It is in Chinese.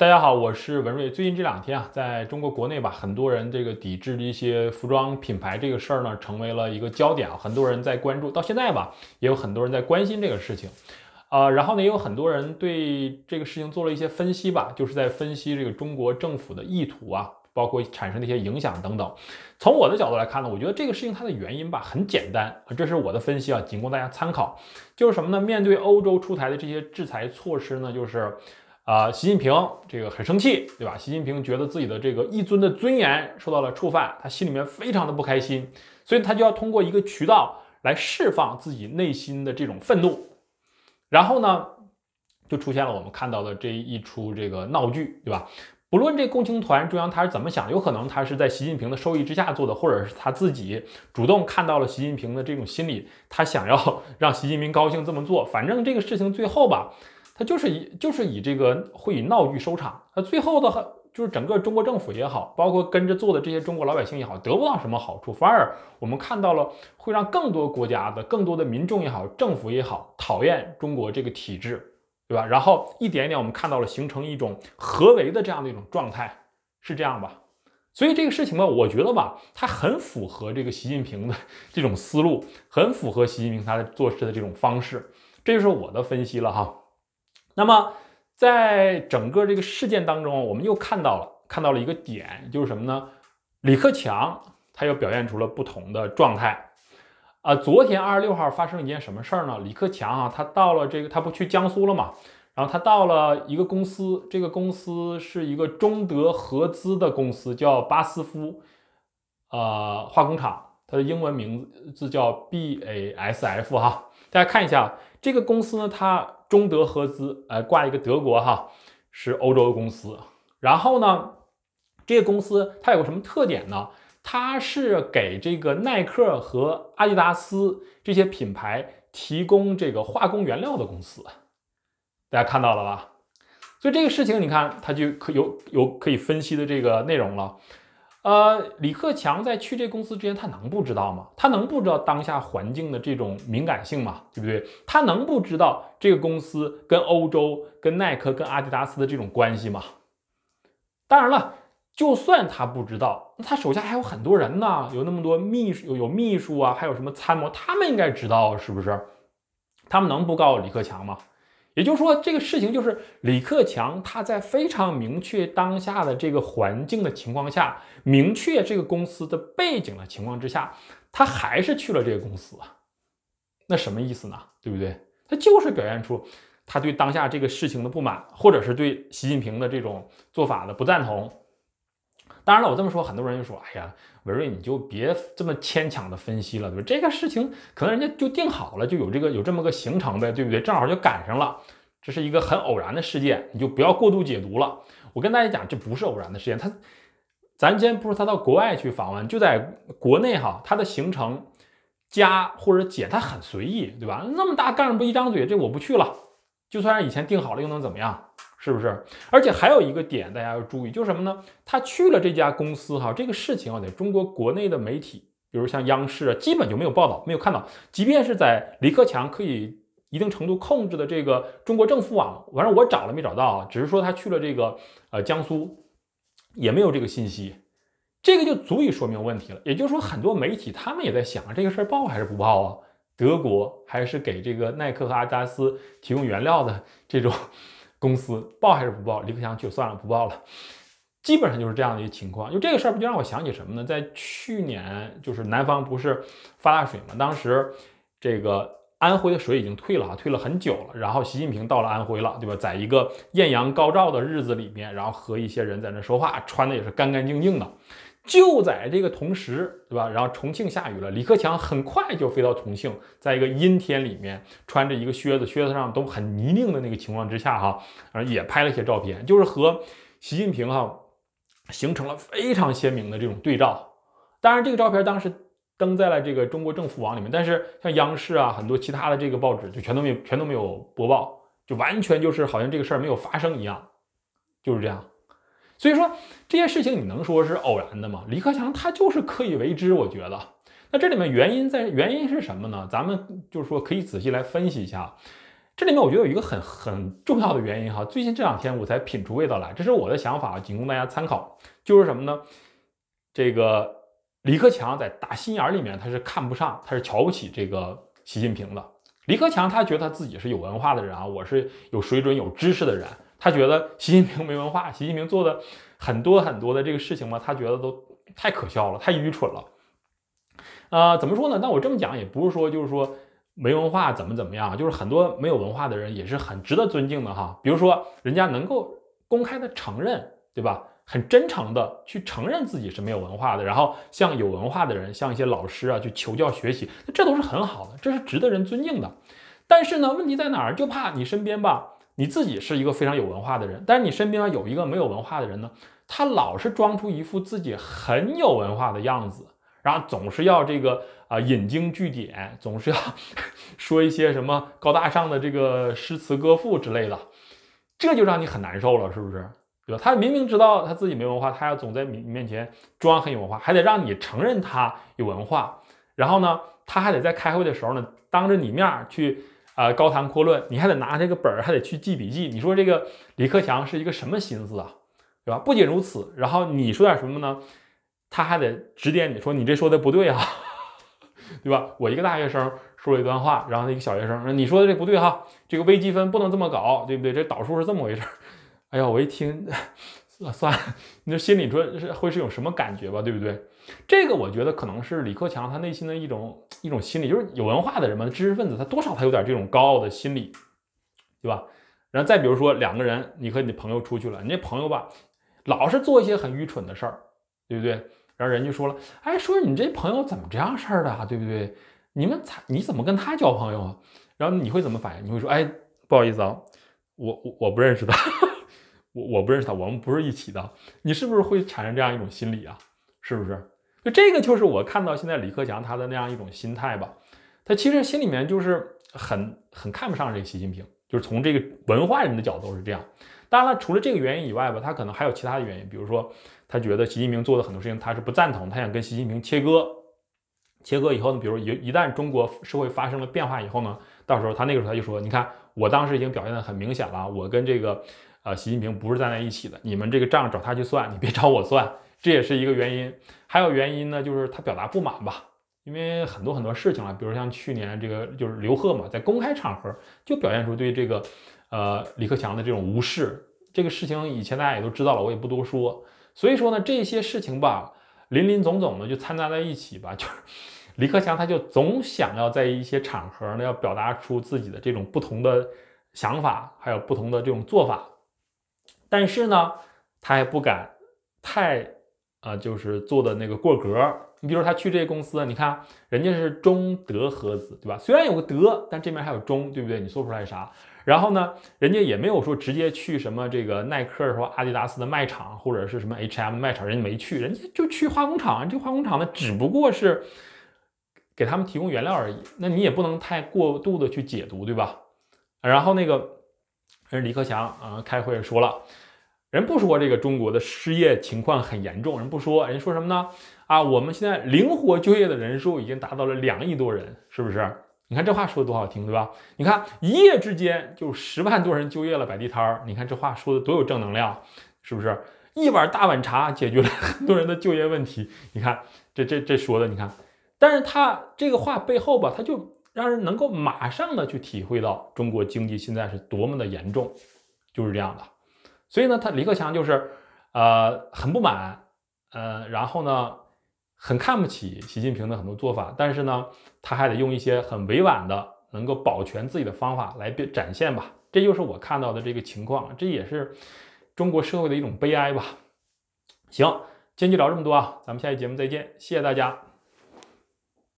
大家好，我是文瑞。最近这两天啊，在中国国内吧，很多人这个抵制一些服装品牌这个事儿呢，成为了一个焦点啊。很多人在关注，到现在吧，也有很多人在关心这个事情，啊，然后呢，也有很多人对这个事情做了一些分析吧，就是在分析这个中国政府的意图啊，包括产生的一些影响等等。从我的角度来看呢，我觉得这个事情它的原因吧很简单，这是我的分析啊，仅供大家参考。就是什么呢？面对欧洲出台的这些制裁措施呢，就是。啊，习近平这个很生气，对吧？习近平觉得自己的这个一尊的尊严受到了触犯，他心里面非常的不开心，所以他就要通过一个渠道来释放自己内心的这种愤怒，然后呢，就出现了我们看到的这一出这个闹剧，对吧？不论这共青团中央他是怎么想，有可能他是在习近平的授意之下做的，或者是他自己主动看到了习近平的这种心理，他想要 让习近平高兴这么做，反正这个事情最后吧。他就是以就是以这个会以闹剧收场，那最后的话，就是整个中国政府也好，包括跟着做的这些中国老百姓也好，得不到什么好处，反而我们看到了会让更多国家的、更多的民众也好、政府也好，讨厌中国这个体制，对吧？然后一点一点我们看到了形成一种合围的这样的一种状态，是这样吧？所以这个事情吧，我觉得吧，它很符合这个习近平的这种思路，很符合习近平他做事的这种方式，这就是我的分析了哈。那么，在整个这个事件当中，我们又看到了看到了一个点，就是什么呢？李克强他又表现出了不同的状态。啊，昨天二十六号发生一件什么事儿呢？李克强啊，他到了这个，他不去江苏了嘛？然后他到了一个公司，这个公司是一个中德合资的公司，叫巴斯夫，呃，化工厂。它的英文名字叫 BASF 哈，大家看一下这个公司呢，它中德合资，呃，挂一个德国哈，是欧洲的公司。然后呢，这个公司它有个什么特点呢？它是给这个耐克和阿迪达斯这些品牌提供这个化工原料的公司，大家看到了吧？所以这个事情你看它就可有有可以分析的这个内容了。呃，李克强在去这公司之前，他能不知道吗？他能不知道当下环境的这种敏感性吗？对不对？他能不知道这个公司跟欧洲、跟耐克、跟阿迪达斯的这种关系吗？当然了，就算他不知道，那他手下还有很多人呢，有那么多秘书、有秘书啊，还有什么参谋，他们应该知道是不是？他们能不告诉李克强吗？也就是说，这个事情就是李克强他在非常明确当下的这个环境的情况下，明确这个公司的背景的情况之下，他还是去了这个公司。啊。那什么意思呢？对不对？他就是表现出他对当下这个事情的不满，或者是对习近平的这种做法的不赞同。当然了，我这么说，很多人就说：“哎呀，文瑞，你就别这么牵强的分析了，对吧？这个事情可能人家就定好了，就有这个有这么个行程呗，对不对？正好就赶上了，这是一个很偶然的事件，你就不要过度解读了。我跟大家讲，这不是偶然的事件，他，咱今天不说他到国外去访问，就在国内哈，他的行程加或者减，他很随意，对吧？那么大干部一张嘴，这我不去了，就算是以前定好了，又能怎么样？”是不是？而且还有一个点，大家要注意，就是什么呢？他去了这家公司，哈，这个事情啊，在中国国内的媒体，比如像央视啊，基本就没有报道，没有看到。即便是在李克强可以一定程度控制的这个中国政府啊，反正我找了没找到啊，只是说他去了这个呃江苏，也没有这个信息。这个就足以说明问题了。也就是说，很多媒体他们也在想，这个事儿报还是不报？啊？德国还是给这个耐克和阿迪达斯提供原料的这种？公司报还是不报？李克强就算了，不报了。基本上就是这样的一个情况。就这个事儿，不就让我想起什么呢？在去年，就是南方不是发大水嘛，当时这个安徽的水已经退了啊，退了很久了。然后习近平到了安徽了，对吧？在一个艳阳高照的日子里面，然后和一些人在那说话，穿的也是干干净净的。就在这个同时，对吧？然后重庆下雨了，李克强很快就飞到重庆，在一个阴天里面，穿着一个靴子，靴子上都很泥泞的那个情况之下，哈，也拍了一些照片，就是和习近平哈形成了非常鲜明的这种对照。当然，这个照片当时登在了这个中国政府网里面，但是像央视啊，很多其他的这个报纸就全都没全都没有播报，就完全就是好像这个事儿没有发生一样，就是这样。所以说这些事情你能说是偶然的吗？李克强他就是刻意为之，我觉得。那这里面原因在原因是什么呢？咱们就是说可以仔细来分析一下。这里面我觉得有一个很很重要的原因哈，最近这两天我才品出味道来，这是我的想法，仅供大家参考。就是什么呢？这个李克强在打心眼里面他是看不上，他是瞧不起这个习近平的。李克强他觉得他自己是有文化的人啊，我是有水准、有知识的人。他觉得习近平没文化，习近平做的很多很多的这个事情嘛，他觉得都太可笑了，太愚蠢了，啊，怎么说呢？那我这么讲也不是说就是说没文化怎么怎么样，就是很多没有文化的人也是很值得尊敬的哈。比如说人家能够公开的承认，对吧？很真诚的去承认自己是没有文化的，然后向有文化的人，像一些老师啊去求教学习，那这都是很好的，这是值得人尊敬的。但是呢，问题在哪儿？就怕你身边吧。你自己是一个非常有文化的人，但是你身边有一个没有文化的人呢，他老是装出一副自己很有文化的样子，然后总是要这个啊引经据典，总是要 说一些什么高大上的这个诗词歌赋之类的，这就让你很难受了，是不是？对吧？他明明知道他自己没文化，他要总在你面前装很有文化，还得让你承认他有文化，然后呢，他还得在开会的时候呢，当着你面去。啊，高谈阔论，你还得拿这个本儿，还得去记笔记。你说这个李克强是一个什么心思啊，对吧？不仅如此，然后你说点什么呢？他还得指点你说你这说的不对啊，对吧？我一个大学生说了一段话，然后那个小学生说你说的这不对哈，这个微积分不能这么搞，对不对？这导数是这么回事。哎呀，我一听。那算，你这心里说是会是一种什么感觉吧，对不对？这个我觉得可能是李克强他内心的一种一种心理，就是有文化的人嘛，知识分子，他多少他有点这种高傲的心理，对吧？然后再比如说两个人，你和你的朋友出去了，你那朋友吧，老是做一些很愚蠢的事儿，对不对？然后人家说了，哎，说你这朋友怎么这样事儿的啊，对不对？你们才你怎么跟他交朋友啊？然后你会怎么反应？你会说，哎，不好意思啊，我我我不认识他。我我不认识他，我们不是一起的。你是不是会产生这样一种心理啊？是不是？就这个就是我看到现在李克强他的那样一种心态吧。他其实心里面就是很很看不上这个习近平，就是从这个文化人的角度是这样。当然了，除了这个原因以外吧，他可能还有其他的原因，比如说他觉得习近平做的很多事情他是不赞同，他想跟习近平切割。切割以后呢，比如一一旦中国社会发生了变化以后呢，到时候他那个时候他就说：“你看，我当时已经表现的很明显了，我跟这个。”啊，习近平不是站在一起的，你们这个账找他去算，你别找我算，这也是一个原因。还有原因呢，就是他表达不满吧，因为很多很多事情啊，比如像去年这个就是刘贺嘛，在公开场合就表现出对这个，呃，李克强的这种无视。这个事情以前大家也都知道了，我也不多说。所以说呢，这些事情吧，林林总总的就掺杂在一起吧，就是 李克强他就总想要在一些场合呢，要表达出自己的这种不同的想法，还有不同的这种做法。但是呢，他也不敢太，呃，就是做的那个过格。你比如说，他去这个公司，你看人家是中德合资，对吧？虽然有个德，但这边还有中，对不对？你做出来啥？然后呢，人家也没有说直接去什么这个耐克什么阿迪达斯的卖场或者是什么 HM 卖场，人家没去，人家就去化工厂。这化工厂呢，只不过是给他们提供原料而已。那你也不能太过度的去解读，对吧？然后那个。人李克强啊，开会说了，人不说这个中国的失业情况很严重，人不说，人说什么呢？啊，我们现在灵活就业的人数已经达到了两亿多人，是不是？你看这话说的多好听，对吧？你看一夜之间就十万多人就业了，摆地摊儿，你看这话说的多有正能量，是不是？一碗大碗茶解决了很多人的就业问题，你看这这这说的，你看，但是他这个话背后吧，他就。让人能够马上的去体会到中国经济现在是多么的严重，就是这样的。所以呢，他李克强就是，呃，很不满，呃，然后呢，很看不起习近平的很多做法，但是呢，他还得用一些很委婉的能够保全自己的方法来表现吧。这就是我看到的这个情况，这也是中国社会的一种悲哀吧。行，今天就聊这么多啊，咱们下期节目再见，谢谢大家。